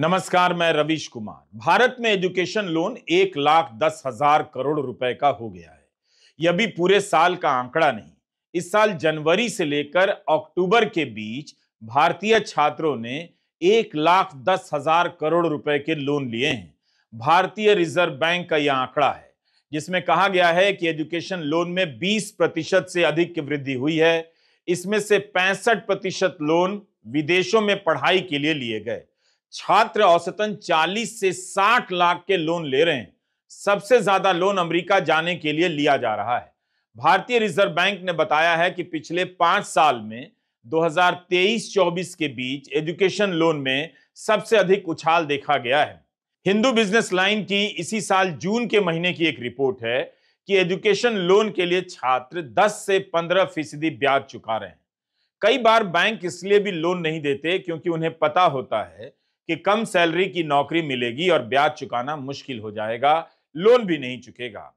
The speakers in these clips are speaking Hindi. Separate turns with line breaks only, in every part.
नमस्कार मैं रवीश कुमार भारत में एजुकेशन लोन एक लाख दस हजार करोड़ रुपए का हो गया है यह भी पूरे साल का आंकड़ा नहीं इस साल जनवरी से लेकर अक्टूबर के बीच भारतीय छात्रों ने एक लाख दस हजार करोड़ रुपए के लोन लिए हैं भारतीय रिजर्व बैंक का यह आंकड़ा है जिसमें कहा गया है कि एजुकेशन लोन में 20 प्रतिशत से अधिक की वृद्धि हुई है इसमें से पैंसठ प्रतिशत लोन विदेशों में पढ़ाई के लिए लिए गए छात्र औसतन 40 से 60 लाख के लोन ले रहे हैं सबसे ज्यादा लोन अमेरिका जाने के लिए लिया जा रहा है भारतीय रिजर्व बैंक ने बताया है कि पिछले पांच साल में 2023-24 के बीच एजुकेशन लोन में सबसे अधिक उछाल देखा गया है हिंदू बिजनेस लाइन की इसी साल जून के महीने की एक रिपोर्ट है कि एजुकेशन लोन के लिए छात्र 10 से 15 फीसदी ब्याज चुका रहे हैं कई बार बैंक इसलिए भी लोन नहीं देते क्योंकि उन्हें पता होता है कि कम सैलरी की नौकरी मिलेगी और ब्याज चुकाना मुश्किल हो जाएगा लोन भी नहीं चुकेगा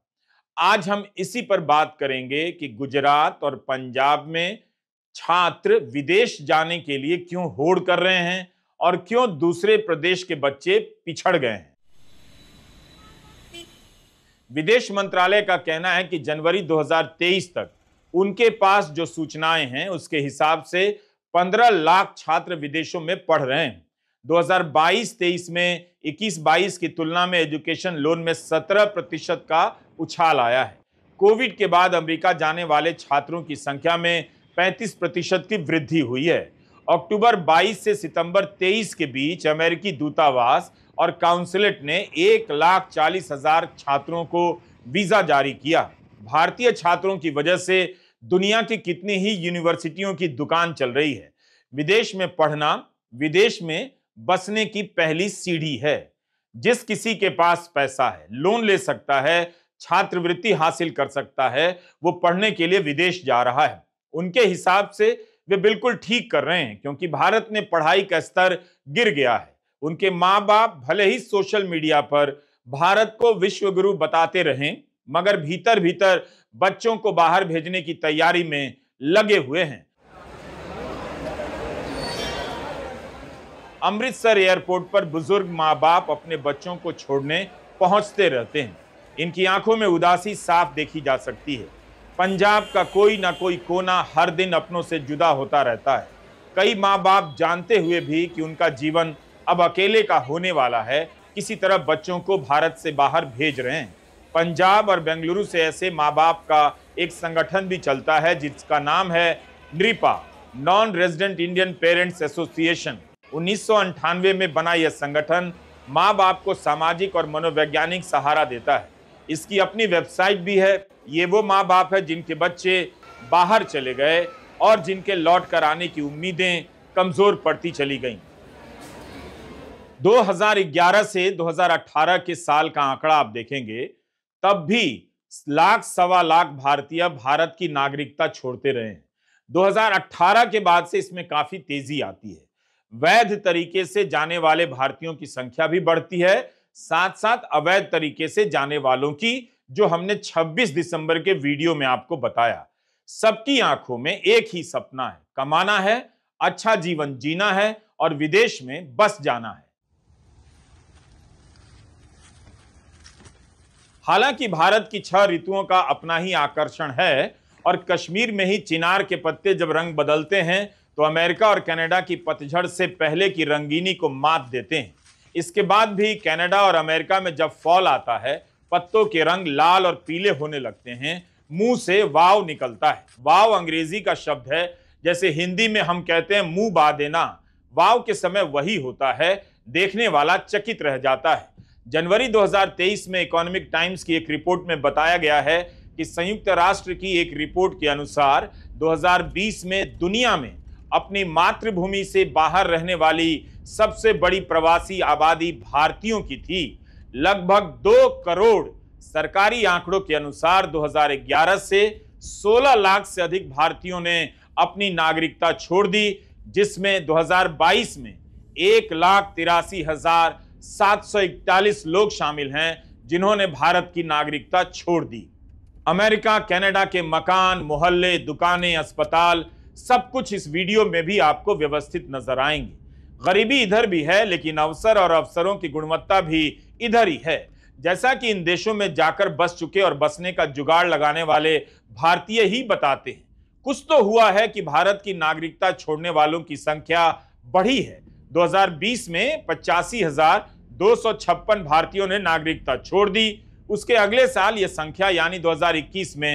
आज हम इसी पर बात करेंगे कि गुजरात और पंजाब में छात्र विदेश जाने के लिए क्यों होड़ कर रहे हैं और क्यों दूसरे प्रदेश के बच्चे पिछड़ गए हैं विदेश मंत्रालय का कहना है कि जनवरी 2023 तक उनके पास जो सूचनाएं हैं उसके हिसाब से 15 लाख छात्र विदेशों में पढ़ रहे हैं 2022-23 में 21-22 की तुलना में एजुकेशन लोन में 17 प्रतिशत का उछाल आया है कोविड के बाद अमेरिका जाने वाले छात्रों की संख्या में 35 प्रतिशत की वृद्धि हुई है अक्टूबर 22 से सितंबर 23 के बीच अमेरिकी दूतावास और काउंसलेट ने एक लाख चालीस हजार छात्रों को वीज़ा जारी किया भारतीय छात्रों की वजह से दुनिया की कितनी ही यूनिवर्सिटियों की दुकान चल रही है विदेश में पढ़ना विदेश में बसने की पहली सीढ़ी है जिस किसी के पास पैसा है लोन ले सकता है छात्रवृत्ति हासिल कर सकता है वो पढ़ने के लिए विदेश जा रहा है उनके हिसाब से वे बिल्कुल ठीक कर रहे हैं क्योंकि भारत में पढ़ाई का स्तर गिर गया है उनके माँ बाप भले ही सोशल मीडिया पर भारत को विश्वगुरु बताते रहें मगर भीतर भीतर बच्चों को बाहर भेजने की तैयारी में लगे हुए हैं अमृतसर एयरपोर्ट पर बुजुर्ग माँ बाप अपने बच्चों को छोड़ने पहुंचते रहते हैं इनकी आंखों में उदासी साफ देखी जा सकती है पंजाब का कोई ना कोई कोना हर दिन अपनों से जुदा होता रहता है कई माँ बाप जानते हुए भी कि उनका जीवन अब अकेले का होने वाला है किसी तरह बच्चों को भारत से बाहर भेज रहे हैं पंजाब और बेंगलुरु से ऐसे माँ बाप का एक संगठन भी चलता है जिसका नाम है नृपा non resident Indian parents association उन्नीस में बना यह संगठन माँ बाप को सामाजिक और मनोवैज्ञानिक सहारा देता है इसकी अपनी वेबसाइट भी है ये वो माँ बाप है जिनके बच्चे बाहर चले गए और जिनके लौट कर आने की उम्मीदें कमज़ोर पड़ती चली गईं 2011 से 2018 के साल का आंकड़ा आप देखेंगे तब भी लाख सवा लाख भारतीय भारत की नागरिकता छोड़ते रहे हैं 2018 के बाद से इसमें काफ़ी तेज़ी आती है वैध तरीके से जाने वाले भारतीयों की संख्या भी बढ़ती है साथ साथ अवैध तरीके से जाने वालों की जो हमने 26 दिसंबर के वीडियो में आपको बताया सबकी आंखों में एक ही सपना है कमाना है अच्छा जीवन जीना है और विदेश में बस जाना है हालांकि भारत की छह ऋतुओं का अपना ही आकर्षण है और कश्मीर में ही चिनार के पत्ते जब रंग बदलते हैं तो अमेरिका और कनाडा की पतझड़ से पहले की रंगीनी को मात देते हैं इसके बाद भी कनाडा और अमेरिका में जब फॉल आता है पत्तों के रंग लाल और पीले होने लगते हैं मुंह से वाव निकलता है वाव अंग्रेजी का शब्द है जैसे हिंदी में हम कहते हैं मुंह बा देना वाव के समय वही होता है देखने वाला चकित रह जाता है जनवरी 2023 में इकोनॉमिक टाइम्स की एक रिपोर्ट में बताया गया है कि संयुक्त राष्ट्र की एक रिपोर्ट के अनुसार 2020 में दुनिया में अपनी मातृभूमि से बाहर रहने वाली सबसे बड़ी प्रवासी आबादी भारतीयों की थी लगभग दो करोड़ सरकारी आंकड़ों के अनुसार 2011 से 16 लाख से अधिक भारतीयों ने अपनी नागरिकता छोड़ दी जिसमें 2022 में एक लाख तिरासी हजार सात सौ इकतालीस लोग शामिल हैं जिन्होंने भारत की नागरिकता छोड़ दी अमेरिका कनाडा के मकान मोहल्ले दुकानें अस्पताल सब कुछ इस वीडियो में भी आपको व्यवस्थित नजर आएंगे गरीबी इधर भी है लेकिन अवसर और अवसरों की गुणवत्ता भी इधर ही है जैसा कि इन देशों में जाकर बस चुके और बसने का जुगाड़ लगाने वाले भारतीय ही बताते हैं कुछ तो हुआ है कि भारत की नागरिकता छोड़ने वालों की संख्या बढ़ी है 2020 में पचासी भारतीयों ने नागरिकता छोड़ दी उसके अगले साल यह संख्या यानी 2021 में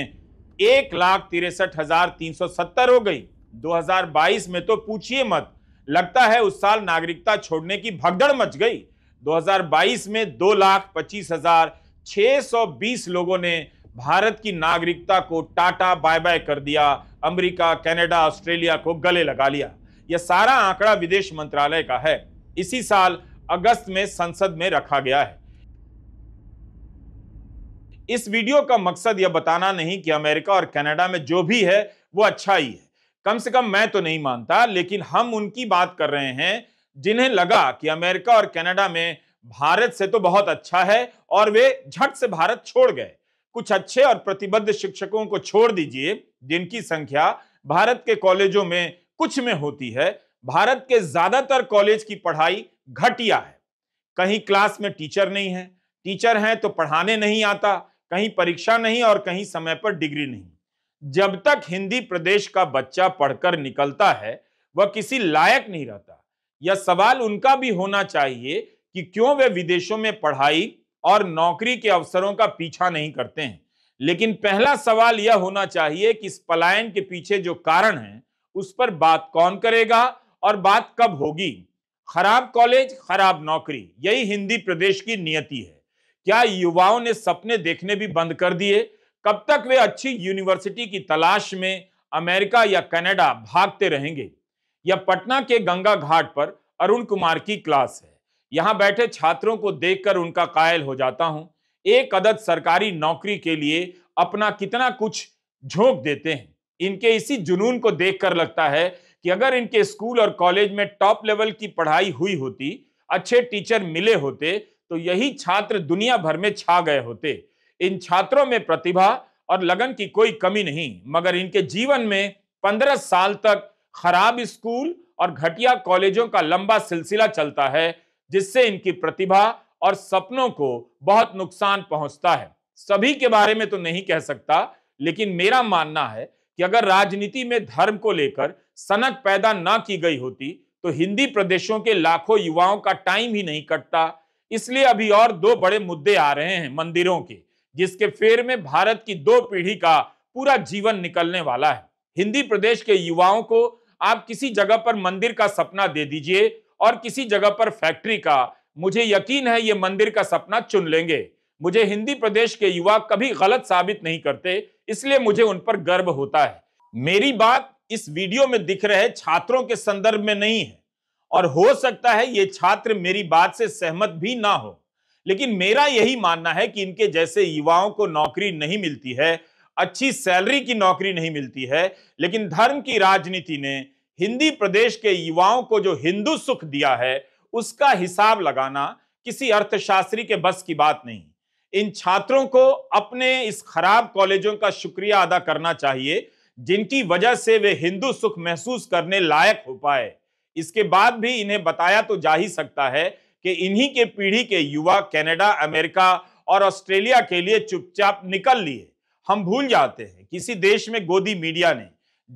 एक लाख तिरसठ हजार तीन सौ सत्तर हो गई 2022 में तो पूछिए मत लगता है उस साल नागरिकता छोड़ने की भगदड़ मच गई 2022 में दो लाख पच्चीस हजार छह सौ बीस लोगों ने भारत की नागरिकता को टाटा बाय बाय कर दिया अमेरिका, कनाडा ऑस्ट्रेलिया को गले लगा लिया यह सारा आंकड़ा विदेश मंत्रालय का है इसी साल अगस्त में संसद में रखा गया है इस वीडियो का मकसद यह बताना नहीं कि अमेरिका और कनाडा में जो भी है वो अच्छा ही है कम से कम मैं तो नहीं मानता लेकिन हम उनकी बात कर रहे हैं जिन्हें लगा कि अमेरिका और कनाडा में भारत से तो बहुत अच्छा है और वे झट से भारत छोड़ गए कुछ अच्छे और प्रतिबद्ध शिक्षकों को छोड़ दीजिए जिनकी संख्या भारत के कॉलेजों में कुछ में होती है भारत के ज्यादातर कॉलेज की पढ़ाई घटिया है कहीं क्लास में टीचर नहीं है टीचर हैं तो पढ़ाने नहीं आता कहीं परीक्षा नहीं और कहीं समय पर डिग्री नहीं जब तक हिंदी प्रदेश का बच्चा पढ़कर निकलता है वह किसी लायक नहीं रहता यह सवाल उनका भी होना चाहिए कि क्यों वे विदेशों में पढ़ाई और नौकरी के अवसरों का पीछा नहीं करते हैं लेकिन पहला सवाल यह होना चाहिए कि इस पलायन के पीछे जो कारण है उस पर बात कौन करेगा और बात कब होगी खराब कॉलेज खराब नौकरी यही हिंदी प्रदेश की नियति है क्या युवाओं ने सपने देखने भी बंद कर दिए कब तक वे अच्छी यूनिवर्सिटी की तलाश में अमेरिका या कनाडा भागते रहेंगे या पटना के गंगा घाट पर अरुण कुमार की क्लास है यहाँ बैठे छात्रों को देखकर उनका कायल हो जाता हूँ एक अदद सरकारी नौकरी के लिए अपना कितना कुछ झोंक देते हैं इनके इसी जुनून को देखकर लगता है कि अगर इनके स्कूल और कॉलेज में टॉप लेवल की पढ़ाई हुई होती अच्छे टीचर मिले होते तो यही छात्र दुनिया भर में छा गए होते इन छात्रों में प्रतिभा और लगन की कोई कमी नहीं मगर इनके जीवन में पंद्रह साल तक खराब स्कूल और घटिया कॉलेजों का लंबा सिलसिला चलता है जिससे इनकी प्रतिभा और सपनों को बहुत नुकसान पहुंचता है सभी के बारे में तो नहीं कह सकता लेकिन मेरा मानना है कि अगर राजनीति में धर्म को लेकर सनक पैदा ना की गई होती तो हिंदी प्रदेशों के लाखों युवाओं का टाइम ही नहीं कटता इसलिए अभी और दो बड़े मुद्दे आ रहे हैं मंदिरों के जिसके फेर में भारत की दो पीढ़ी का पूरा जीवन निकलने वाला है हिंदी प्रदेश के युवाओं को आप किसी जगह पर मंदिर का सपना दे दीजिए और किसी जगह पर फैक्ट्री का मुझे यकीन है ये मंदिर का सपना चुन लेंगे मुझे हिंदी प्रदेश के युवा कभी गलत साबित नहीं करते इसलिए मुझे उन पर गर्व होता है मेरी बात इस वीडियो में दिख रहे छात्रों के संदर्भ में नहीं है और हो सकता है ये छात्र मेरी बात से सहमत भी ना हो लेकिन मेरा यही मानना है कि इनके जैसे युवाओं को नौकरी नहीं मिलती है अच्छी सैलरी की नौकरी नहीं मिलती है लेकिन धर्म की राजनीति ने हिंदी प्रदेश के युवाओं को जो हिंदू सुख दिया है उसका हिसाब लगाना किसी अर्थशास्त्री के बस की बात नहीं इन छात्रों को अपने इस खराब कॉलेजों का शुक्रिया अदा करना चाहिए जिनकी वजह से वे हिंदू सुख महसूस करने लायक हो पाए इसके बाद भी इन्हें बताया तो जा ही सकता है कि इन्हीं के पीढ़ी के युवा कनाडा अमेरिका और ऑस्ट्रेलिया के लिए चुपचाप निकल लिए हम भूल जाते हैं किसी देश में गोदी मीडिया ने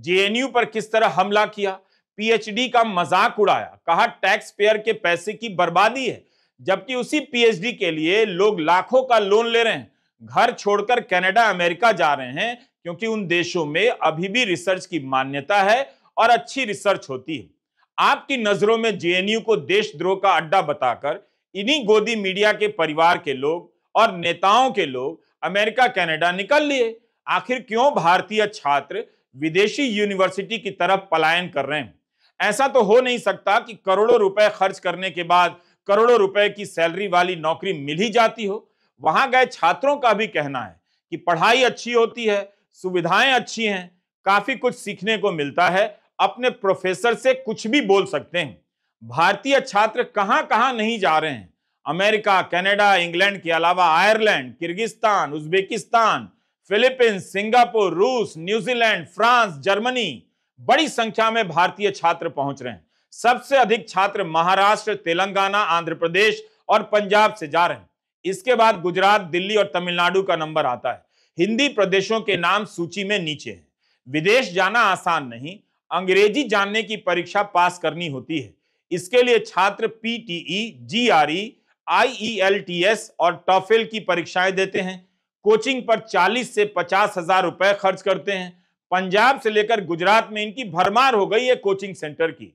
जेएनयू पर किस तरह हमला किया पीएचडी का मजाक उड़ाया कहा टैक्स पेयर के पैसे की बर्बादी है जबकि उसी पीएचडी के लिए लोग लाखों का लोन ले रहे हैं घर छोड़कर कनाडा अमेरिका जा रहे हैं क्योंकि उन देशों में अभी भी रिसर्च की मान्यता है और अच्छी रिसर्च होती है आपकी नजरों में जेएनयू को देशद्रोह का अड्डा बताकर इन्हीं गोदी मीडिया के परिवार के लोग और नेताओं के लोग अमेरिका कनाडा निकल लिए आखिर क्यों भारतीय छात्र विदेशी यूनिवर्सिटी की तरफ पलायन कर रहे हैं ऐसा तो हो नहीं सकता कि करोड़ों रुपए खर्च करने के बाद करोड़ों रुपए की सैलरी वाली नौकरी मिल ही जाती हो वहां गए छात्रों का भी कहना है कि पढ़ाई अच्छी होती है सुविधाएं अच्छी हैं काफी कुछ सीखने को मिलता है अपने प्रोफेसर से कुछ भी बोल सकते हैं भारतीय छात्र कहां कहां नहीं जा रहे हैं अमेरिका कनाडा इंग्लैंड के अलावा Ireland Kyrgyzstan Uzbekistan Philippines Singapore रूस न्यूजीलैंड फ्रांस जर्मनी बड़ी संख्या में भारतीय छात्र पहुंच रहे हैं सबसे अधिक छात्र महाराष्ट्र तेलंगाना आंध्र प्रदेश और पंजाब से जा रहे हैं इसके बाद गुजरात दिल्ली और तमिलनाडु का नंबर आता है हिंदी प्रदेशों के नाम सूची में नीचे है विदेश जाना आसान नहीं अंग्रेजी जानने की परीक्षा पास करनी होती है इसके लिए छात्र पीटीई टी आईईएलटीएस और टॉफेल की परीक्षाएं देते हैं कोचिंग पर 40 से पचास हजार रुपए खर्च करते हैं पंजाब से लेकर गुजरात में इनकी भरमार हो गई है कोचिंग सेंटर की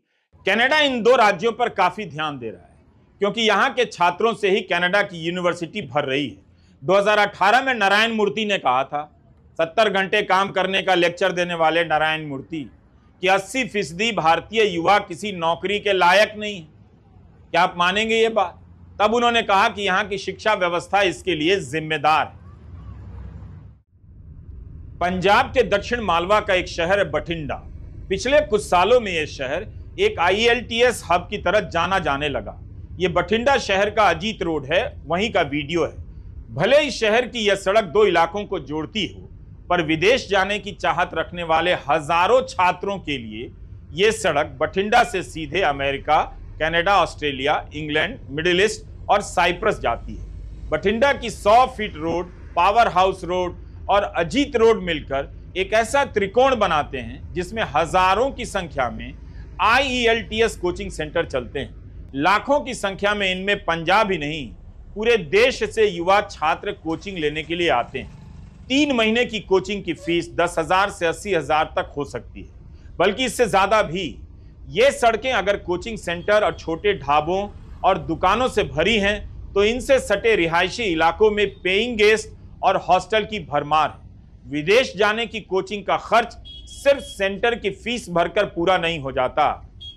कनाडा इन दो राज्यों पर काफी ध्यान दे रहा है क्योंकि यहाँ के छात्रों से ही कनाडा की यूनिवर्सिटी भर रही है 2018 में नारायण मूर्ति ने कहा था 70 घंटे काम करने का लेक्चर देने वाले नारायण मूर्ति कि अस्सी फीसदी भारतीय युवा किसी नौकरी के लायक नहीं है क्या आप मानेंगे ये बात तब उन्होंने कहा कि यहाँ की शिक्षा व्यवस्था इसके लिए जिम्मेदार है पंजाब के दक्षिण मालवा का एक शहर है बठिंडा पिछले कुछ सालों में यह शहर एक आईएलटीएस हब की तरह जाना जाने लगा ये बठिंडा शहर का अजीत रोड है वहीं का वीडियो है भले ही शहर की यह सड़क दो इलाकों को जोड़ती हो पर विदेश जाने की चाहत रखने वाले हजारों छात्रों के लिए ये सड़क बठिंडा से सीधे America Canada, Australia England middle east और साइप्रस जाती है बठिंडा की 100 feet road power house road और अजीत रोड मिलकर एक ऐसा त्रिकोण बनाते हैं जिसमें हजारों की संख्या में आई e कोचिंग सेंटर चलते हैं लाखों की संख्या में इनमें पंजाब ही नहीं पूरे देश से युवा छात्र कोचिंग लेने के लिए आते हैं तीन महीने की कोचिंग की फीस दस हजार से अस्सी हजार तक हो सकती है बल्कि इससे ज़्यादा भी ये सड़कें अगर कोचिंग सेंटर और छोटे ढाबों और दुकानों से भरी हैं तो इनसे सटे रिहायशी इलाकों में पेइंग गेस्ट और हॉस्टल की भरमार है विदेश जाने की कोचिंग का खर्च सिर्फ सेंटर की फीस भरकर पूरा नहीं हो जाता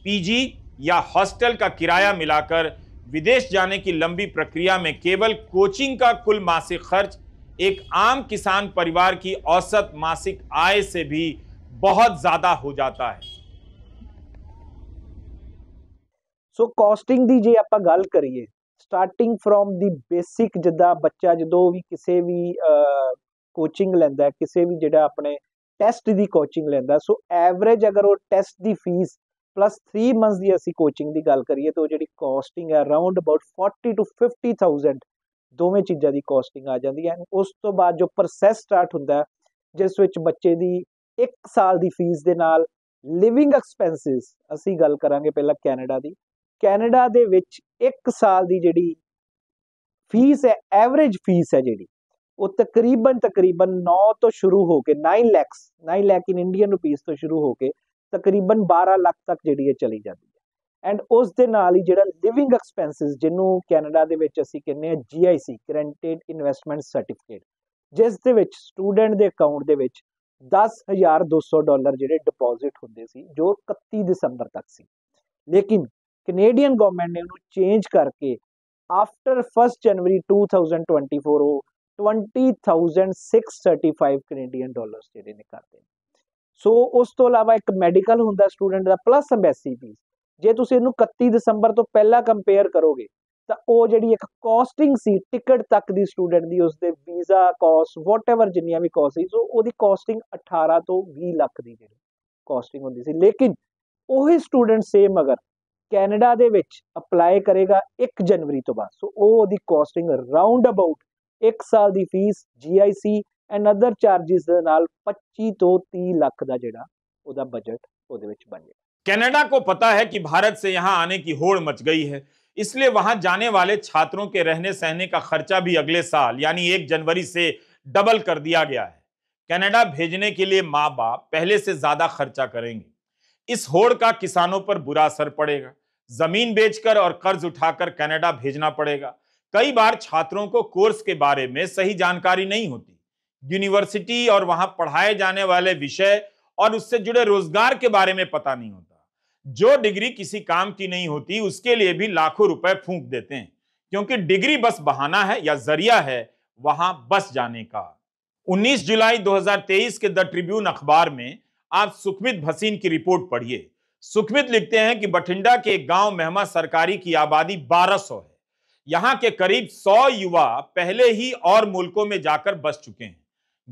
पीजी या हॉस्टल का किराया मिलाकर विदेश जाने की लंबी प्रक्रिया में केवल कोचिंग का कुल मासिक खर्च एक आम किसान परिवार की औसत मासिक आय से भी बहुत ज्यादा हो जाता है
सो कॉस्टिंग की जो आप गल करिए स्टार्टिंग फ्रॉम द बेसिक जिदा बच्चा जो भी किसी भी कोचिंग लेंदा किसी भी जो अपने टेस्ट की कोचिंग लेंदा सो एवरेज अगर वो टेस्ट की फीस प्लस थ्री मंथ की असी कोचिंग की गल करिए तो जी कॉस्टिंग है around about forty two fifty thousand ਦੋਵੇਂ ਚੀਜ਼ਾਂ ਦੀ ਕਾਸਟਿੰਗ ਆ ਜਾਂਦੀ ਹੈ ਉਸ ਤੋਂ ਬਾਅਦ ਜੋ ਪ੍ਰੋਸੈਸ ਸਟਾਰਟ ਹੁੰਦਾ ਜਿਸ ਵਿੱਚ ਬੱਚੇ ਦੀ 1 ਸਾਲ ਦੀ ਫੀਸ ਦੇ ਨਾਲ ਲਿਵਿੰਗ ਐਕਸਪੈਂਸਸ ਅਸੀਂ ਗੱਲ ਕਰਾਂਗੇ ਪਹਿਲਾਂ ਕੈਨੇਡਾ ਦੀ ਕੈਨੇਡਾ ਦੇ ਵਿੱਚ 1 ਸਾਲ ਦੀ ਜਿਹੜੀ ਫੀਸ ਹੈ ਐਵਰੇਜ ਫੀਸ ਹੈ ਜਿਹੜੀ ਉਹ ਤਕਰੀਬਨ ਤਕਰੀਬਨ 9 ਤੋਂ ਸ਼ੁਰੂ ਹੋ ਕੇ 9 lakh 9 lakh in Indian rupees ਤੋਂ ਸ਼ੁਰੂ ਹੋ ਕੇ ਤਕਰੀਬਨ 12 ਲੱਖ ਤੱਕ ਜਿਹੜੀ ਹੈ ਚਲੀ ਜਾਂਦੀ ਐਂਡ ਉਸ ਦੇ ਨਾਲ ਹੀ ਜਿਹੜਾ ਲਿਵਿੰਗ ਐਕਸਪੈਂਸਸ ਜਿਹਨੂੰ ਕੈਨੇਡਾ ਦੇ ਵਿੱਚ ਅਸੀਂ ਕਹਿੰਦੇ ਆ ਜੀਆਈਸੀ ਗਰੰਟਡ ਇਨਵੈਸਟਮੈਂਟ ਸਰਟੀਫਿਕੇਟ ਜਿਸ ਦੇ ਵਿੱਚ ਸਟੂਡੈਂਟ ਦੇ ਅਕਾਊਂਟ ਦੇ ਵਿੱਚ 10200 ਡਾਲਰ ਜਿਹੜੇ ਡਿਪੋਜ਼ਿਟ ਹੁੰਦੇ ਸੀ ਜੋ 31 ਦਸੰਬਰ ਤੱਕ ਸੀ ਲੇਕਿਨ ਕੈਨੇਡੀਅਨ ਗਵਰਨਮੈਂਟ ਨੇ ਉਹਨੂੰ ਚੇਂਜ ਕਰਕੇ ਆਫਟਰ 1 ਜਨਵਰੀ 2024 ਉਹ 20635 ਕੈਨੇਡੀਅਨ ਡਾਲਰਸ ਜਿਹੜੇ ਨੇ ਕਰਦੇ ਸੋ ਉਸ ਤੋਂ ਇਲਾਵਾ ਇੱਕ ਮੈਡੀਕਲ ਹੁੰਦਾ ਸਟੂਡੈਂਟ ਦਾ ਪਲੱਸ ਐਮਬੈਸੀ ਫੀਸ ਜੇ ਤੁਸੀਂ ਇਹਨੂੰ 31 ਦਸੰਬਰ ਤੋਂ ਪਹਿਲਾਂ ਕੰਪੇਅਰ ਕਰੋਗੇ ਤਾਂ ਉਹ ਜਿਹੜੀ ਇੱਕ ਕਾਸਟਿੰਗ ਸੀ ਟਿਕਟ ਤੱਕ ਦੀ ਸਟੂਡੈਂਟ ਦੀ ਉਸਦੇ ਵੀਜ਼ਾ ਕਾਸਟ ਵਾਟਐਵਰ ਜਿੰਨੀਆਂ ਵੀ ਕਾਸਟ ਸੀ ਸੋ ਉਹਦੀ ਕਾਸਟਿੰਗ 18 ਤੋਂ 20 ਲੱਖ ਦੀ ਜਿਹੜੀ ਕਾਸਟਿੰਗ ਹੁੰਦੀ ਸੀ ਲੇਕਿਨ ਉਹੀ ਸਟੂਡੈਂਟ ਸੇਮ ਅਗਰ ਕੈਨੇਡਾ ਦੇ ਵਿੱਚ ਅਪਲਾਈ ਕਰੇਗਾ 1 ਜਨਵਰੀ ਤੋਂ ਬਾਅਦ ਸੋ ਉਹ ਉਹਦੀ ਕਾਸਟਿੰਗ ਰਾਉਂਡ ਅਬਾਊਟ 1 ਸਾਲ ਦੀ fee GIC and other charges ਦੇ ਨਾਲ 25 ਤੋਂ 30 ਲੱਖ ਦਾ ਜਿਹੜਾ ਉਹਦਾ ਬਜਟ ਉਹਦੇ ਵਿੱਚ ਬਣ ਜਾਏਗਾ
कनाडा को पता है कि भारत से यहाँ आने की होड़ मच गई है इसलिए वहां जाने वाले छात्रों के रहने सहने का खर्चा भी अगले साल यानी एक जनवरी से डबल कर दिया गया है कनाडा भेजने के लिए माँ बाप पहले से ज्यादा खर्चा करेंगे इस होड़ का किसानों पर बुरा असर पड़ेगा जमीन बेचकर और कर्ज उठाकर कनाडा भेजना पड़ेगा कई बार छात्रों को कोर्स के बारे में सही जानकारी नहीं होती यूनिवर्सिटी और वहां पढ़ाए जाने वाले विषय और उससे जुड़े रोजगार के बारे में पता नहीं होता जो डिग्री किसी काम की नहीं होती उसके लिए भी लाखों रुपए फूंक देते हैं क्योंकि डिग्री बस बहाना है या जरिया है वहां बस जाने का 19 जुलाई 2023 के द ट्रिब्यून अखबार में आप सुखमित भसीन की रिपोर्ट पढ़िए सुखमित लिखते हैं कि बठिंडा के गांव मेहमा सरकारी की आबादी 1200 है यहां के करीब 100 युवा पहले ही और मुल्कों में जाकर बस चुके हैं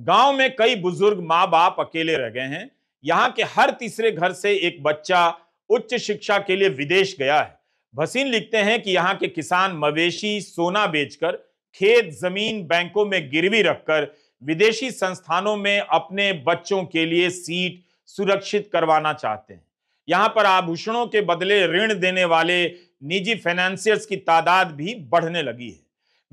गांव में कई बुजुर्ग माँ बाप अकेले रह गए हैं यहाँ के हर तीसरे घर से एक बच्चा उच्च शिक्षा के लिए विदेश गया है भसीन लिखते हैं कि यहाँ के किसान मवेशी सोना बेचकर खेत जमीन बैंकों में गिरवी रखकर विदेशी संस्थानों में अपने बच्चों के लिए सीट सुरक्षित करवाना चाहते हैं यहाँ पर आभूषणों के बदले ऋण देने वाले निजी फाइनेंसियर्स की तादाद भी बढ़ने लगी है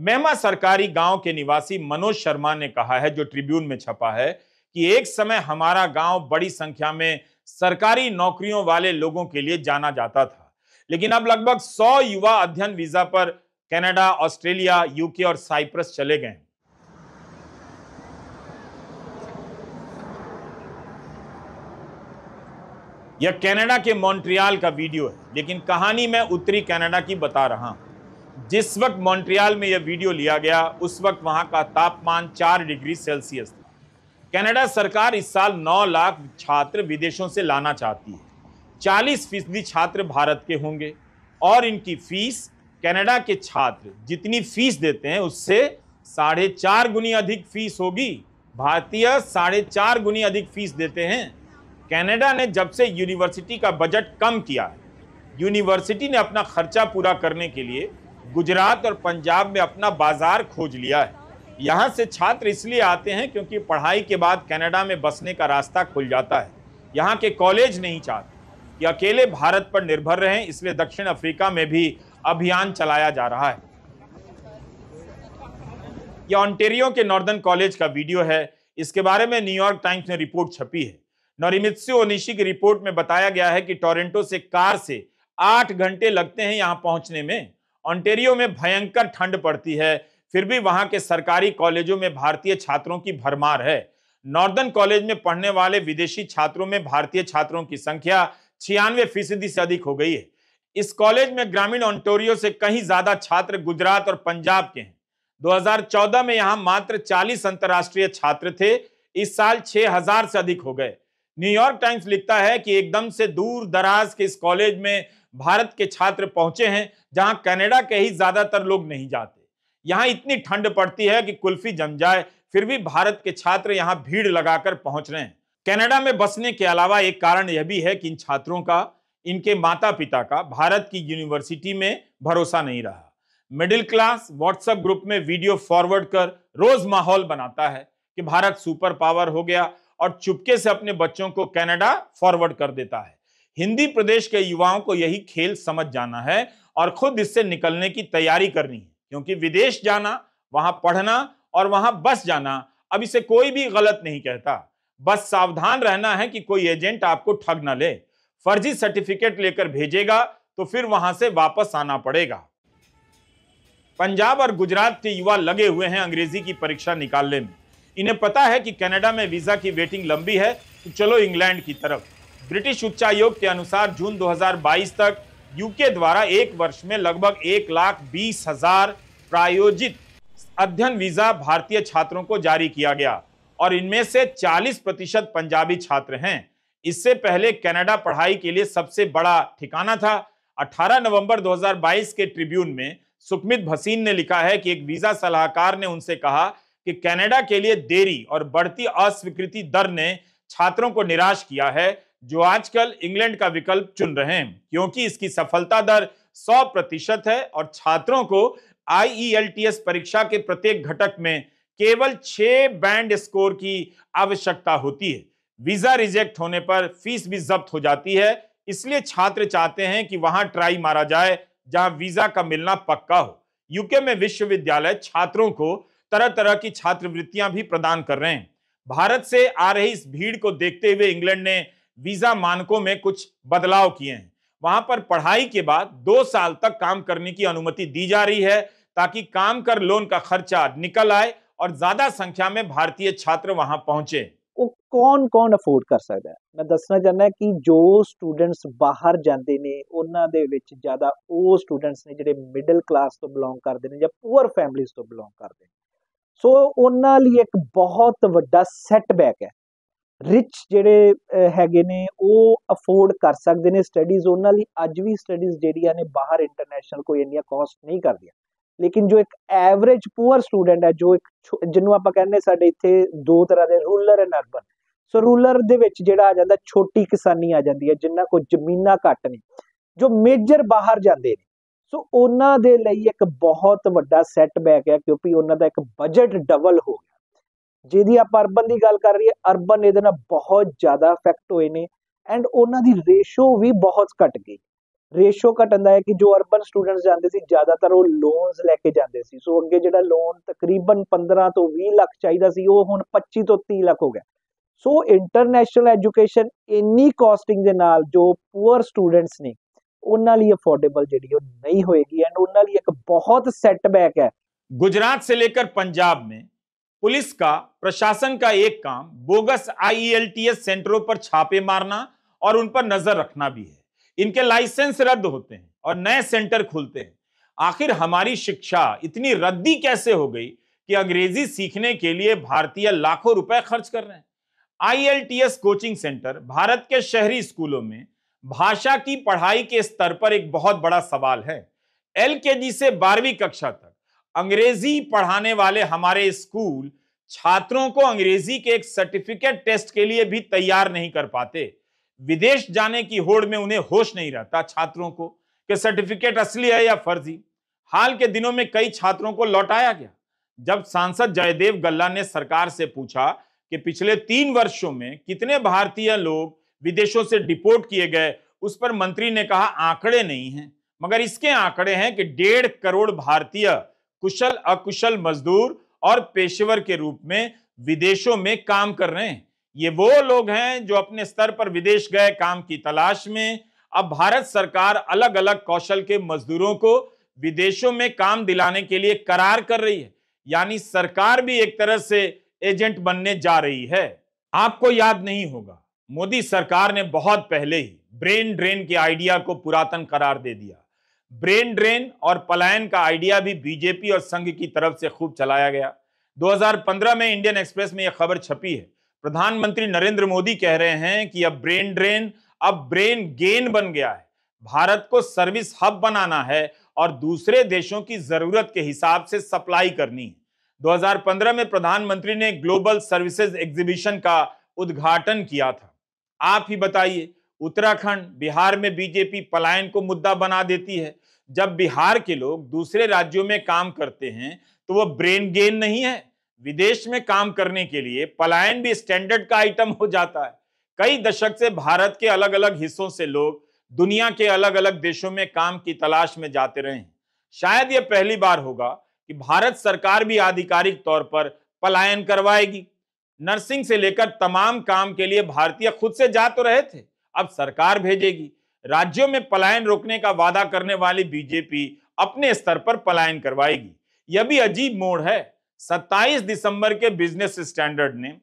मेहमा सरकारी गांव के निवासी मनोज शर्मा ने कहा है जो ट्रिब्यून में छपा है कि एक समय हमारा गांव बड़ी संख्या में सरकारी नौकरियों वाले लोगों के लिए जाना जाता था लेकिन अब लगभग 100 युवा अध्ययन वीजा पर कनाडा, ऑस्ट्रेलिया यूके और साइप्रस चले गए यह कनाडा के मॉन्ट्रियल का वीडियो है लेकिन कहानी मैं उत्तरी कनाडा की बता रहा हूं जिस वक्त मॉन्ट्रियल में यह वीडियो लिया गया उस वक्त वहां का तापमान चार डिग्री सेल्सियस था कनाडा सरकार इस साल 9 लाख छात्र विदेशों से लाना चाहती है 40 फीसदी छात्र भारत के होंगे और इनकी फीस कनाडा के छात्र जितनी फीस देते हैं उससे साढ़े चार गुनी अधिक फीस होगी भारतीय साढ़े चार गुनी अधिक फीस देते हैं कनाडा ने जब से यूनिवर्सिटी का बजट कम किया यूनिवर्सिटी ने अपना खर्चा पूरा करने के लिए गुजरात और पंजाब में अपना बाजार खोज लिया है यहाँ से छात्र इसलिए आते हैं क्योंकि पढ़ाई के बाद कनाडा में बसने का रास्ता खुल जाता है यहाँ के कॉलेज नहीं चाहते कि अकेले भारत पर निर्भर रहें इसलिए दक्षिण अफ्रीका में भी अभियान चलाया जा रहा है यह ऑन्टेरियो के नॉर्दर्न कॉलेज का वीडियो है इसके बारे में न्यूयॉर्क टाइम्स ने रिपोर्ट छपी है नोरिमित्सु ओनिशी की रिपोर्ट में बताया गया है कि टोरेंटो से कार से आठ घंटे लगते हैं यहाँ पहुंचने में ऑन्टेरियो में भयंकर ठंड पड़ती है फिर भी वहां के सरकारी कॉलेजों में भारतीय छात्रों की भरमार है नॉर्दर्न कॉलेज में पढ़ने वाले विदेशी छात्रों में भारतीय छात्रों की संख्या छियानवे फीसदी से अधिक हो गई है इस कॉलेज में ग्रामीण ऑन्टोरियो से कहीं ज्यादा छात्र गुजरात और पंजाब के हैं 2014 में यहां मात्र 40 अंतर्राष्ट्रीय छात्र थे इस साल 6000 से अधिक हो गए न्यूयॉर्क टाइम्स लिखता है कि एकदम से दूर दराज के इस कॉलेज में भारत के छात्र पहुंचे हैं जहां कनाडा के ही ज्यादातर लोग नहीं जाते यहाँ इतनी ठंड पड़ती है कि कुल्फी जम जाए फिर भी भारत के छात्र यहाँ भीड़ लगाकर पहुंच रहे हैं कनाडा में बसने के अलावा एक कारण यह भी है कि इन छात्रों का इनके माता पिता का भारत की यूनिवर्सिटी में भरोसा नहीं रहा मिडिल क्लास व्हाट्सएप ग्रुप में वीडियो फॉरवर्ड कर रोज माहौल बनाता है कि भारत सुपर पावर हो गया और चुपके से अपने बच्चों को कनाडा फॉरवर्ड कर देता है हिंदी प्रदेश के युवाओं को यही खेल समझ जाना है और खुद इससे निकलने की तैयारी करनी है क्योंकि विदेश जाना वहां पढ़ना और वहां बस जाना अब इसे कोई भी गलत नहीं कहता बस सावधान रहना है कि कोई एजेंट आपको ठग ना ले फर्जी सर्टिफिकेट लेकर भेजेगा तो फिर वहां से वापस आना पड़ेगा पंजाब और गुजरात के युवा लगे हुए हैं अंग्रेजी की परीक्षा निकालने में इन्हें पता है कि कनाडा में वीजा की वेटिंग लंबी है तो चलो इंग्लैंड की तरफ ब्रिटिश उच्चायोग के अनुसार जून 2022 तक यूके द्वारा एक वर्ष में लगभग एक लाख बीस हजार प्रायोजित अध्ययन वीजा भारतीय छात्रों को जारी किया गया और इनमें से 40 प्रतिशत पंजाबी छात्र हैं इससे पहले कनाडा पढ़ाई के लिए सबसे बड़ा ठिकाना था 18 नवंबर 2022 के ट्रिब्यून में सुखमित भसीन ने लिखा है कि एक वीजा सलाहकार ने उनसे कहा कि कनाडा के लिए देरी और बढ़ती अस्वीकृति दर ने छात्रों को निराश किया है जो आजकल इंग्लैंड का विकल्प चुन रहे हैं क्योंकि इसकी सफलता दर 100 प्रतिशत है और छात्रों को आईईएलटीएस e परीक्षा के प्रत्येक घटक में केवल छह बैंड स्कोर की आवश्यकता होती है वीजा रिजेक्ट होने पर फीस भी जब्त हो जाती है इसलिए छात्र चाहते हैं कि वहां ट्राई मारा जाए जहां वीजा का मिलना पक्का हो यूके में विश्वविद्यालय छात्रों को तरह तरह की छात्रवृत्तियां भी प्रदान कर रहे हैं भारत से आ रही इस भीड़ को देखते हुए इंग्लैंड ने वीजा मानकों में कुछ बदलाव किए हैं वहां पर पढ़ाई के बाद दो साल तक काम करने की अनुमति दी जा रही है ताकि काम कर लोन का खर्चा निकल आए और ज्यादा संख्या में भारतीय छात्र वहां
पहुंचे वो कौन कौन अफोर्ड कर सकता है मैं दसना चाहना कि जो स्टूडेंट्स बाहर जाते हैं उन्होंने ज्यादा वो स्टूडेंट्स ने जो मिडल क्लास तो बिलोंग करते हैं पुअर फैमिलीज तो बिलोंग करते हैं सो उन्होंने एक बहुत व्डा सैटबैक है ਰਿਚ ਜਿਹੜੇ ਹੈਗੇ ਨੇ ਉਹ ਅਫੋਰਡ ਕਰ ਸਕਦੇ ਨੇ ਸਟੱਡੀਜ਼ ਉਹਨਾਂ ਲਈ ਅੱਜ ਵੀ ਸਟੱਡੀਜ਼ ਜਿਹੜੀਆਂ ਨੇ ਬਾਹਰ ਇੰਟਰਨੈਸ਼ਨਲ ਕੋਈ ਇੰਨੀਆਂ ਕਾਸਟ ਨਹੀਂ ਕਰਦੀਆਂ ਲੇਕਿਨ ਜੋ ਇੱਕ ਐਵਰੇਜ ਪੂਅਰ ਸਟੂਡੈਂਟ ਹੈ ਜੋ ਇੱਕ ਜਿਹਨੂੰ ਆਪਾਂ ਕਹਿੰਦੇ ਸਾਡੇ ਇੱਥੇ ਦੋ ਤਰ੍ਹਾਂ ਦੇ rural and urban so rural ਦੇ ਵਿੱਚ ਜਿਹੜਾ ਆ ਜਾਂਦਾ ਛੋਟੀ ਕਿਸਾਨੀ ਆ ਜਾਂਦੀ ਹੈ ਜਿੰਨਾਂ ਕੋ ਜ਼ਮੀਨਾਂ ਘੱਟ ਨੇ ਜੋ ਮੇਜਰ ਬਾਹਰ ਜਾਂਦੇ ਨੇ ਸੋ ਉਹਨਾਂ ਦੇ ਲਈ ਇੱਕ ਬਹੁਤ ਵੱਡਾ ਸੈਟਬੈਕ ਹੈ ਕਿਉਂਕਿ ਉਹਨਾਂ ਦਾ ਇੱਕ ਬਜਟ ਡਬਲ ਹੋ ਗਿਆ ਜਿਹਦੀ ਆਪਾਂ ਅਰਬਨ ਦੀ ਗੱਲ ਕਰ ਰਹੀ ਹੈ ਅਰਬਨ ਇਹਦੇ ਨਾਲ ਬਹੁਤ ਜ਼ਿਆਦਾ ਇਫੈਕਟ ਹੋਏ ਨੇ ਐਂਡ ਉਹਨਾਂ ਦੀ ਰੇਸ਼ੋ ਵੀ ਬਹੁਤ ਘਟ ਗਈ ਰੇਸ਼ੋ ਘਟਣ ਦਾ ਹੈ ਕਿ ਜੋ ਅਰਬਨ ਸਟੂਡੈਂਟਸ ਜਾਂਦੇ ਸੀ ਜ਼ਿਆਦਾਤਰ ਉਹ ਲੋਨਸ ਲੈ ਕੇ ਜਾਂਦੇ ਸੀ ਸੋ ਅੱਗੇ ਜਿਹੜਾ ਲੋਨ ਤਕਰੀਬਨ 15 ਤੋਂ 20 ਲੱਖ ਚਾਹੀਦਾ ਸੀ ਉਹ ਹੁਣ 25 ਤੋਂ 30 ਲੱਖ ਹੋ ਗਿਆ ਸੋ ਇੰਟਰਨੈਸ਼ਨਲ ਐਜੂਕੇਸ਼ਨ ਇੰਨੀ ਕਾਸਟਿੰਗ ਦੇ ਨਾਲ ਜੋ ਪੂਅਰ ਸਟੂਡੈਂਟਸ ਨੇ ਉਹਨਾਂ ਲਈ ਅਫੋਰਡੇਬਲ ਜਿਹੜੀ ਉਹ ਨਹੀਂ ਹੋਏਗੀ ਐਂਡ ਉਹਨਾਂ ਲਈ ਇੱਕ ਬਹੁਤ ਸੈਟਬੈਕ ਹੈ
ਗੁਜਰਾਤ ਸੇ ਲੇਕਰ ਪੰਜਾਬ ਮੇ पुलिस का प्रशासन का एक काम बोगस आईईएलटीएस e सेंटरों पर छापे मारना और उन पर नजर रखना भी है इनके लाइसेंस रद्द होते हैं और नए सेंटर खुलते हैं आखिर हमारी शिक्षा इतनी रद्दी कैसे हो गई कि अंग्रेजी सीखने के लिए भारतीय लाखों रुपए खर्च कर रहे हैं IELTS e coaching centre Bharat के शहरी स्कूलों में भाषा की पढ़ाई के स्तर पर एक बहुत बड़ा सवाल है एलकेजी से बारहवीं कक्षा तक अंग्रेजी पढ़ाने वाले हमारे स्कूल छात्रों को अंग्रेजी के एक सर्टिफिकेट टेस्ट के लिए भी तैयार नहीं कर पाते विदेश जाने की होड़ में उन्हें होश नहीं रहता छात्रों को कि सर्टिफिकेट असली है या फर्जी हाल के दिनों में कई छात्रों को लौटाया गया जब सांसद जयदेव गल्ला ने सरकार से पूछा कि पिछले तीन वर्षों में कितने भारतीय लोग विदेशों से डिपोर्ट किए गए उस पर मंत्री ने कहा आंकड़े नहीं हैं मगर इसके आंकड़े हैं कि डेढ़ करोड़ भारतीय कुशल अकुशल मजदूर और पेशेवर के रूप में विदेशों में काम कर रहे हैं ये वो लोग हैं जो अपने स्तर पर विदेश गए काम की तलाश में अब भारत सरकार अलग अलग कौशल के मजदूरों को विदेशों में काम दिलाने के लिए करार कर रही है यानी सरकार भी एक तरह से एजेंट बनने जा रही है आपको याद नहीं होगा मोदी सरकार ने बहुत पहले ही ब्रेन ड्रेन के आइडिया को पुरातन करार दे दिया ब्रेन ड्रेन और पलायन का आइडिया भी बीजेपी और संघ की तरफ से खूब चलाया गया 2015 में इंडियन एक्सप्रेस में यह खबर छपी है प्रधानमंत्री नरेंद्र मोदी कह रहे हैं कि अब ब्रेन ड्रेन अब ब्रेन गेन बन गया है भारत को सर्विस हब बनाना है और दूसरे देशों की जरूरत के हिसाब से सप्लाई करनी है 2015 में प्रधानमंत्री ने ग्लोबल सर्विसेज एग्जीबिशन का उद्घाटन किया था आप ही बताइए उत्तराखंड बिहार में बीजेपी पलायन को मुद्दा बना देती है जब बिहार के लोग दूसरे राज्यों में काम करते हैं तो वह ब्रेन गेन नहीं है विदेश में काम करने के लिए पलायन भी स्टैंडर्ड का आइटम हो जाता है कई दशक से भारत के अलग अलग हिस्सों से लोग दुनिया के अलग अलग देशों में काम की तलाश में जाते रहे हैं शायद यह पहली बार होगा कि भारत सरकार भी आधिकारिक तौर पर पलायन करवाएगी नर्सिंग से लेकर तमाम काम के लिए भारतीय खुद से जा तो रहे थे अब सरकार भेजेगी राज्यों में पलायन रोकने का वादा करने वाली बीजेपी अपने स्तर पर पलायन करवाएगी यह भी अजीब मोड़ है 27 दिसंबर के बिजनेस स्टैंडर्ड ने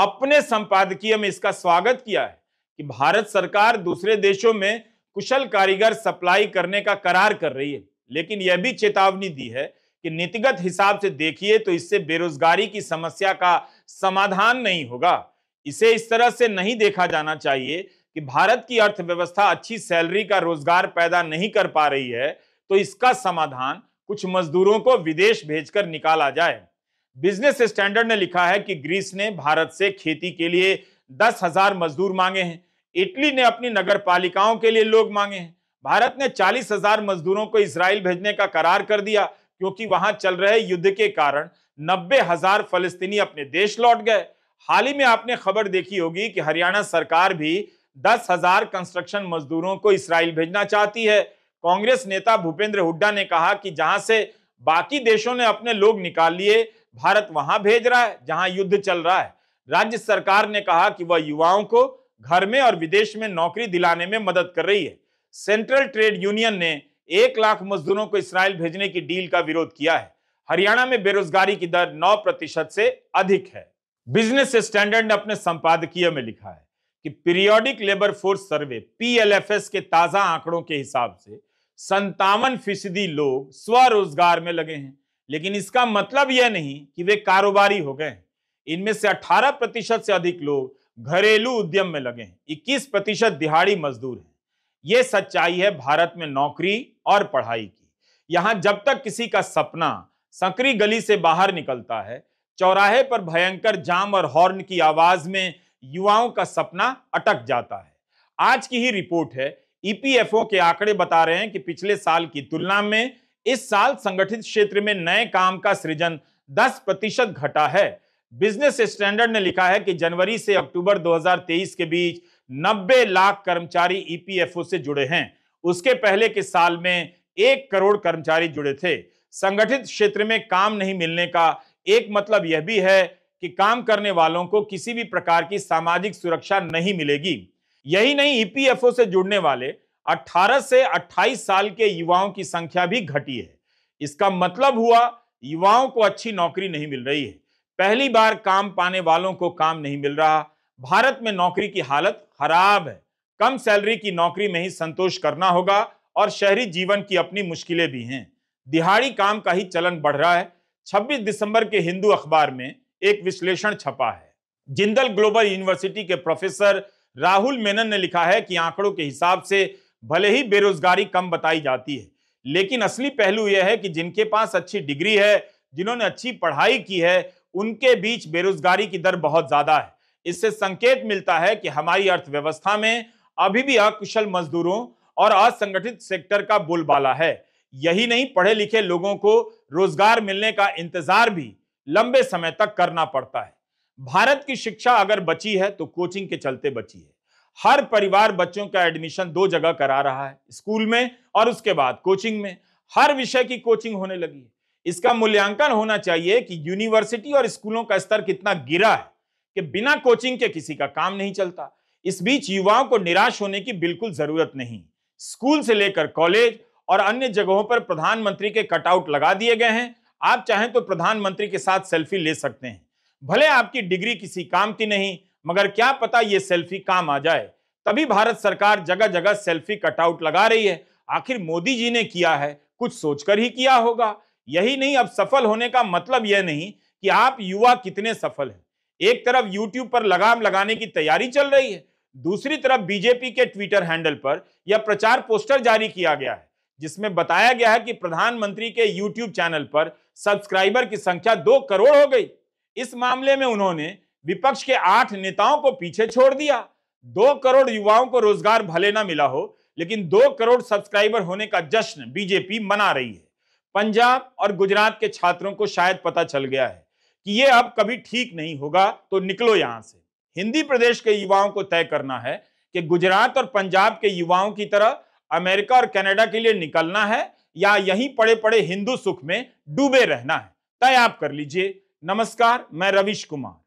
अपने संपादकीय में इसका स्वागत किया है कि भारत सरकार दूसरे देशों में कुशल कारीगर सप्लाई करने का करार कर रही है लेकिन यह भी चेतावनी दी है कि नीतिगत हिसाब से देखिए तो इससे बेरोजगारी की समस्या का समाधान नहीं होगा इसे इस तरह से नहीं देखा जाना चाहिए कि भारत की अर्थव्यवस्था अच्छी सैलरी का रोजगार पैदा नहीं कर पा रही है तो इसका समाधान कुछ मजदूरों को विदेश भेजकर निकाला जाए बिजनेस स्टैंडर्ड ने लिखा है कि ग्रीस ने भारत से खेती के लिए दस हजार मजदूर मांगे हैं इटली ने अपनी नगर पालिकाओं के लिए लोग मांगे हैं भारत ने चालीस हजार मजदूरों को इसराइल भेजने का करार कर दिया क्योंकि वहां चल रहे युद्ध के कारण नब्बे हजार फलस्तीनी अपने देश लौट गए हाल ही में आपने खबर देखी होगी कि हरियाणा सरकार भी दस हजार कंस्ट्रक्शन मजदूरों को इसराइल भेजना चाहती है कांग्रेस नेता भूपेंद्र हुड्डा ने कहा कि जहां से बाकी देशों ने अपने लोग निकाल लिए भारत वहां भेज रहा है जहां युद्ध चल रहा है राज्य सरकार ने कहा कि वह युवाओं को घर में और विदेश में नौकरी दिलाने में मदद कर रही है सेंट्रल ट्रेड यूनियन ने एक लाख मजदूरों को इसराइल भेजने की डील का विरोध किया है हरियाणा में बेरोजगारी की दर नौ प्रतिशत से अधिक है बिजनेस स्टैंडर्ड ने अपने संपादकीय में लिखा है कि periodic labour force survey PLFS के ताजा आंकड़ों के हिसाब से संतावन फीसदी लोग स्वरोजगार में लगे हैं लेकिन इसका मतलब यह नहीं कि वे कारोबारी हो गए हैं इनमें से 18 प्रतिशत से अधिक लोग घरेलू उद्यम में लगे हैं 21 प्रतिशत दिहाड़ी मजदूर हैं यह सच्चाई है भारत में नौकरी और पढ़ाई की यहां जब तक किसी का सपना संकरी गली से बाहर निकलता है चौराहे पर भयंकर जाम और हॉर्न की आवाज में युवाओं का सपना अटक जाता है आज की ही रिपोर्ट है ईपीएफओ के आंकड़े बता रहे हैं कि पिछले साल की तुलना में इस साल संगठित क्षेत्र में नए काम का सृजन 10 प्रतिशत घटा है बिजनेस स्टैंडर्ड ने लिखा है कि जनवरी से अक्टूबर 2023 के बीच 90 लाख कर्मचारी ईपीएफओ से जुड़े हैं उसके पहले के साल में एक करोड़ कर्मचारी जुड़े थे संगठित क्षेत्र में काम नहीं मिलने का एक मतलब यह भी है कि काम करने वालों को किसी भी प्रकार की सामाजिक सुरक्षा नहीं मिलेगी यही नहीं ईपीएफओ e से जुड़ने वाले 18 से 28 साल के युवाओं की संख्या भी घटी है इसका मतलब हुआ युवाओं को अच्छी नौकरी नहीं मिल रही है पहली बार काम पाने वालों को काम नहीं मिल रहा भारत में नौकरी की हालत खराब है कम सैलरी की नौकरी में ही संतोष करना होगा और शहरी जीवन की अपनी मुश्किलें भी हैं दिहाड़ी काम का ही चलन बढ़ रहा है 26 दिसंबर के हिंदू अखबार में एक विश्लेषण छपा है जिंदल ग्लोबल यूनिवर्सिटी के प्रोफेसर राहुल मेनन ने लिखा है कि आंकड़ों के हिसाब से भले ही बेरोजगारी कम बताई जाती है लेकिन असली पहलू यह है कि जिनके पास अच्छी डिग्री है जिन्होंने अच्छी पढ़ाई की है उनके बीच बेरोजगारी की दर बहुत ज्यादा है इससे संकेत मिलता है कि हमारी अर्थव्यवस्था में अभी भी अकुशल मजदूरों और असंगठित सेक्टर का बोलबाला है यही नहीं पढ़े लिखे लोगों को रोजगार मिलने का इंतजार भी लंबे समय तक करना पड़ता है भारत की शिक्षा अगर बची है तो कोचिंग के चलते बची है हर परिवार बच्चों का एडमिशन दो जगह करा रहा है स्कूल में और उसके बाद कोचिंग में हर विषय की कोचिंग होने लगी है इसका मूल्यांकन होना चाहिए कि यूनिवर्सिटी और स्कूलों का स्तर कितना गिरा है कि बिना कोचिंग के किसी का काम नहीं चलता इस बीच युवाओं को निराश होने की बिल्कुल जरूरत नहीं स्कूल से लेकर कॉलेज और अन्य जगहों पर प्रधानमंत्री के कटआउट लगा दिए गए हैं आप चाहें तो प्रधानमंत्री के साथ सेल्फी ले सकते हैं भले आपकी डिग्री किसी काम की नहीं मगर क्या पता ये सेल्फी काम आ जाए तभी भारत सरकार जगह जगह सेल्फी कटआउट लगा रही है आखिर मोदी जी ने किया है कुछ सोचकर ही किया होगा यही नहीं अब सफल होने का मतलब यह नहीं कि आप युवा कितने सफल हैं एक तरफ यूट्यूब पर लगाम लगाने की तैयारी चल रही है दूसरी तरफ बीजेपी के ट्विटर हैंडल पर यह प्रचार पोस्टर जारी किया गया है जिसमें बताया गया है कि प्रधानमंत्री के यूट्यूब चैनल पर सब्सक्राइबर की संख्या दो करोड़ हो गई इस मामले में उन्होंने विपक्ष के आठ नेताओं को पीछे छोड़ दिया दो करोड़ युवाओं को रोजगार भले ना मिला हो लेकिन दो करोड़ सब्सक्राइबर होने का जश्न बीजेपी मना रही है पंजाब और गुजरात के छात्रों को शायद पता चल गया है कि ये अब कभी ठीक नहीं होगा तो निकलो यहां से हिंदी प्रदेश के युवाओं को तय करना है कि गुजरात और पंजाब के युवाओं की तरह अमेरिका और कनाडा के लिए निकलना है या यहीं पड़े पड़े हिंदू सुख में डूबे रहना है तय आप कर लीजिए नमस्कार मैं रविश कुमार